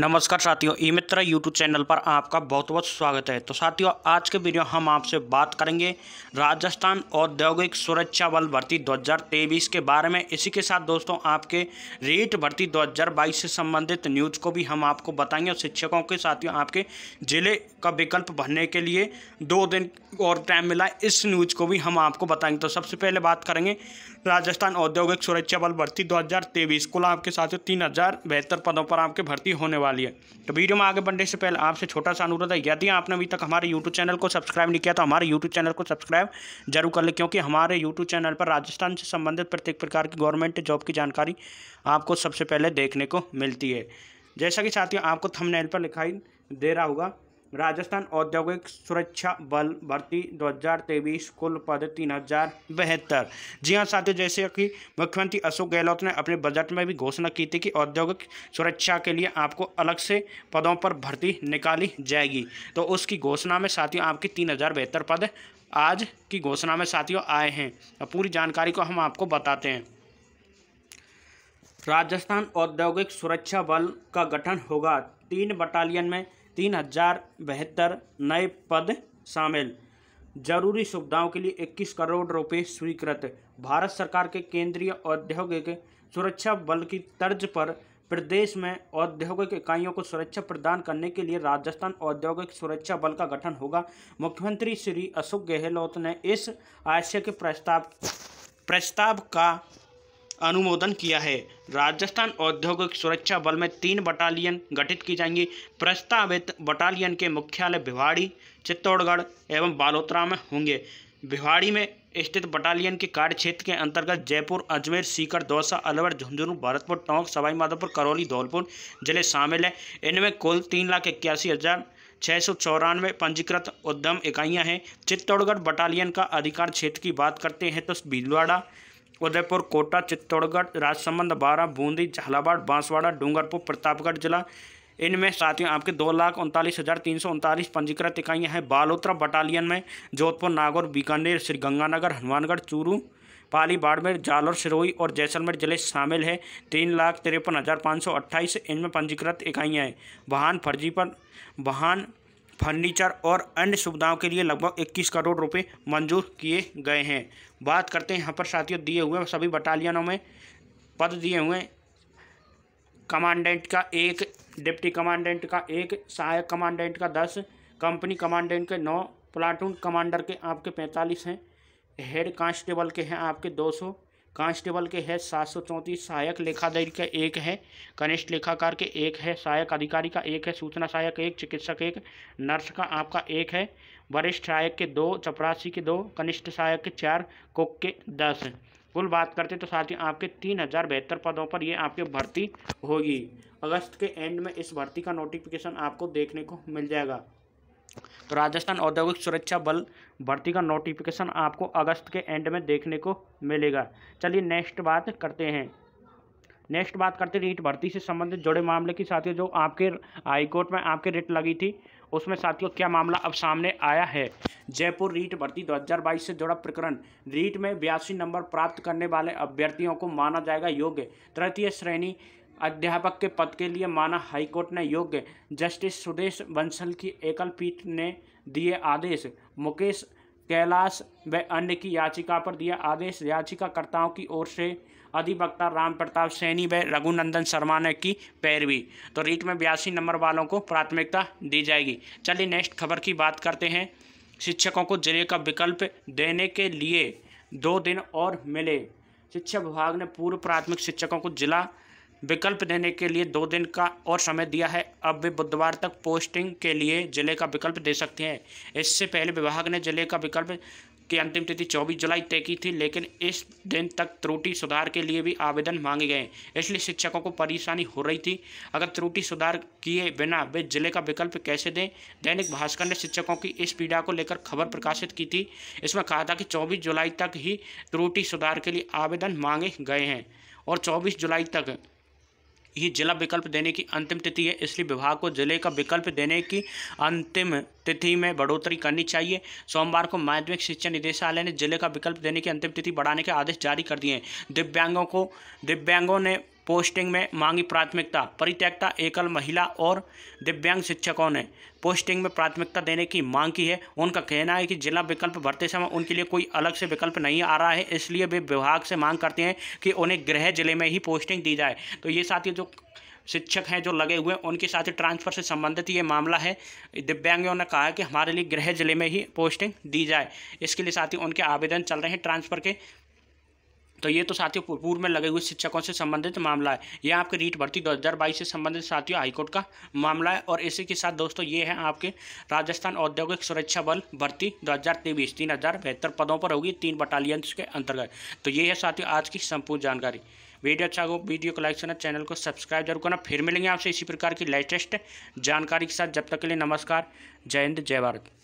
नमस्कार साथियों ई मित्र YouTube channel पर आपका बहुत बहुत स्वागत है तो साथियों आज के वीडियो हम आपसे बात करेंगे राजस्थान औद्योगिक सुरक्षा बल भर्ती 2023 के बारे में इसी के साथ दोस्तों आपके रेट भर्ती 2022 से संबंधित न्यूज़ को भी हम आपको बताएंगे और शिक्षकों के साथियों आपके ज़िले का विकल्प भरने के लिए दो दिन और टाइम मिला इस न्यूज़ को भी हम आपको बताएंगे तो सबसे पहले बात करेंगे राजस्थान औद्योगिक सुरक्षा बल भर्ती दो कुल आपके साथियों तीन पदों पर आपके भर्ती होने वाले वाली है तो वीडियो में आगे बढ़ने से पहले आपसे छोटा सा अनुरोध है यदि आपने अभी तक हमारे यूट्यूब चैनल को सब्सक्राइब नहीं किया तो हमारे यूट्यूब चैनल को सब्सक्राइब जरूर कर लें क्योंकि हमारे यूट्यूब चैनल पर राजस्थान से संबंधित प्रत्येक प्रकार की गवर्नमेंट जॉब की जानकारी आपको सबसे पहले देखने को मिलती है जैसा कि साथियों आपको थमनेल पर लिखाई दे रहा होगा राजस्थान औद्योगिक सुरक्षा बल भर्ती दो हजार तेईस कुल पद तीन हजार बहत्तर जी हाँ साथियों जैसे कि मुख्यमंत्री अशोक गहलोत ने अपने बजट में भी घोषणा की थी कि औद्योगिक सुरक्षा के लिए आपको अलग से पदों पर भर्ती निकाली जाएगी तो उसकी घोषणा में साथियों आपकी तीन हजार बेहतर पद आज की घोषणा में साथियों आए हैं तो पूरी जानकारी को हम आपको बताते हैं राजस्थान औद्योगिक सुरक्षा बल का गठन होगा तीन बटालियन में तीन हजार बहत्तर नए पद शामिल जरूरी सुविधाओं के लिए 21 करोड़ रुपए स्वीकृत भारत सरकार के केंद्रीय औद्योगिक सुरक्षा बल की तर्ज पर प्रदेश में औद्योगिक इकाइयों को सुरक्षा प्रदान करने के लिए राजस्थान औद्योगिक सुरक्षा बल का गठन होगा मुख्यमंत्री श्री अशोक गहलोत ने इस आशय के प्रस्ताव प्रस्ताव का अनुमोदन किया है राजस्थान औद्योगिक सुरक्षा बल में तीन बटालियन गठित की जाएंगी प्रस्तावित बटालियन के मुख्यालय भिवाड़ी चित्तौड़गढ़ एवं बालोतरा में होंगे भिवाड़ी में स्थित बटालियन के कार्य क्षेत्र के अंतर्गत जयपुर अजमेर सीकर दौसा अलवर झुंझुनू भरतपुर टोंक सवाईमाधोपुर करौली धौलपुर जिले शामिल हैं इनमें कुल तीन लाख इक्यासी हज़ार छः सौ चौरानवे पंजीकृत उद्यम इकाइयां हैं चित्तौड़गढ़ बटालियन का अधिकार क्षेत्र की बात करते हैं तो भीलवाड़ा उदयपुर कोटा चित्तौड़गढ़ राजसमंद बारह बूंदी झालावाड़ बांसवाड़ा डूंगरपुर प्रतापगढ़ जिला इनमें साथियों आपके दो लाख उनतालीस हज़ार तीन सौ उनतालीस पंजीकृत इकाइयाँ हैं बालोत्रा बटालियन में जोधपुर नागौर बीकानेर श्रीगंगानगर हनुमानगढ़ चूरू पाली बाड़मेर जालौर सिरोही और जैसलमेर जिले शामिल है तीन लाख तिरपन हज़ार पाँच सौ अट्ठाईस इनमें पंजीकृत इकाइयाँ हैं वाहन फर्जी पर वाहन फर्नीचर और अन्य सुविधाओं के लिए लगभग 21 करोड़ रुपए मंजूर किए गए हैं बात करते हैं यहाँ पर साथियों दिए हुए सभी बटालियनों में पद दिए हुए कमांडेंट का एक डिप्टी कमांडेंट का एक सहायक कमांडेंट का दस कंपनी कमांडेंट के नौ प्लाटून कमांडर के आपके पैंतालीस हैं हेड कांस्टेबल के हैं आपके दो सौ कांस्टेबल के है सात सौ चौंतीस सहायक लेखाधिकारी का एक है कनिष्ठ लेखाकार के एक है सहायक अधिकारी का एक है सूचना सहायक एक चिकित्सक एक नर्स का आपका एक है वरिष्ठ सहायक के दो चपरासी के दो कनिष्ठ सहायक के चार कुक के दस कुल बात करते तो साथ ही आपके तीन हज़ार बेहतर पदों पर ये आपके भर्ती होगी अगस्त के एंड में इस भर्ती का नोटिफिकेशन आपको देखने को मिल जाएगा तो राजस्थान औद्योगिक सुरक्षा बल भर्ती का नोटिफिकेशन आपको अगस्त के एंड में देखने को मिलेगा चलिए नेक्स्ट बात करते हैं नेक्स्ट बात करते रीट भर्ती से संबंधित जुड़े मामले की साथियों जो आपके हाईकोर्ट में आपके रिट लगी थी उसमें साथियों क्या मामला अब सामने आया है जयपुर रीट भर्ती 2022 से जुड़ा प्रकरण रीट में बयासी नंबर प्राप्त करने वाले अभ्यर्थियों को माना जाएगा योग्य तृतीय श्रेणी अध्यापक के पद के लिए माना हाईकोर्ट ने योग्य जस्टिस सुदेश बंसल की एकल पीठ ने दिए आदेश मुकेश कैलाश व अन्य की याचिका पर दिया आदेश याचिकाकर्ताओं की ओर से अधिवक्ता राम प्रताप सैनी व रघुनंदन शर्मा ने की पैरवी तो रीट में बयासी नंबर वालों को प्राथमिकता दी जाएगी चलिए नेक्स्ट खबर की बात करते हैं शिक्षकों को जिले का विकल्प देने के लिए दो दिन और मिले शिक्षा विभाग ने पूर्व प्राथमिक शिक्षकों को जिला विकल्प देने के लिए दो दिन का और समय दिया है अब वे बुधवार तक पोस्टिंग के लिए जिले का विकल्प दे सकते हैं इससे पहले विभाग ने जिले का विकल्प की अंतिम तिथि 24 जुलाई तय की थी लेकिन इस दिन तक त्रुटि सुधार के लिए भी आवेदन मांगे गए इसलिए शिक्षकों को परेशानी हो रही थी अगर त्रुटि सुधार किए बिना वे जिले का विकल्प कैसे दें दैनिक भास्कर ने शिक्षकों की इस पीड़ा को लेकर खबर प्रकाशित की थी इसमें कहा था कि चौबीस जुलाई तक ही त्रुटि सुधार के लिए आवेदन मांगे गए हैं और चौबीस जुलाई तक ही जिला विकल्प देने की अंतिम तिथि है इसलिए विभाग को जिले का विकल्प देने की अंतिम तिथि में बढ़ोतरी करनी चाहिए सोमवार को माध्यमिक शिक्षा निदेशालय ने जिले का विकल्प देने की अंतिम तिथि बढ़ाने के आदेश जारी कर दिए हैं दिव्यांगों को दिव्यांगों ने पोस्टिंग में मांगी प्राथमिकता परित्यक्ता एकल महिला और दिव्यांग शिक्षकों ने पोस्टिंग में प्राथमिकता देने की मांग की है उनका कहना है कि जिला विकल्प भरते समय उनके लिए कोई अलग से विकल्प नहीं आ रहा है इसलिए वे विभाग से मांग करते हैं कि उन्हें गृह जिले में ही पोस्टिंग दी जाए तो ये साथ जो शिक्षक हैं जो लगे हुए हैं उनके साथ ही ट्रांसफर से संबंधित ये मामला है दिव्यांगों ने कहा है कि हमारे लिए गृह जिले में ही पोस्टिंग दी जाए इसके लिए साथ ही उनके आवेदन चल रहे हैं ट्रांसफर के तो ये तो साथियों पूर्व में लगे हुए शिक्षकों से संबंधित मामला है ये आपके रीट भर्ती 2022 से संबंधित साथियों हाईकोर्ट का मामला है और इसी के साथ दोस्तों ये है आपके राजस्थान औद्योगिक सुरक्षा बल भर्ती दो हज़ार तेईस तीन हज़ार बेहतर पदों पर होगी तीन बटालियन के अंतर्गत तो ये है साथियों आज की संपूर्ण जानकारी वीडियो अच्छा हो वीडियो को लाइक करना चैनल को सब्सक्राइब जरूर करना फिर मिलेंगे आपसे इसी प्रकार की लेटेस्ट जानकारी के साथ जब तक के लिए नमस्कार जय हिंद जय भारत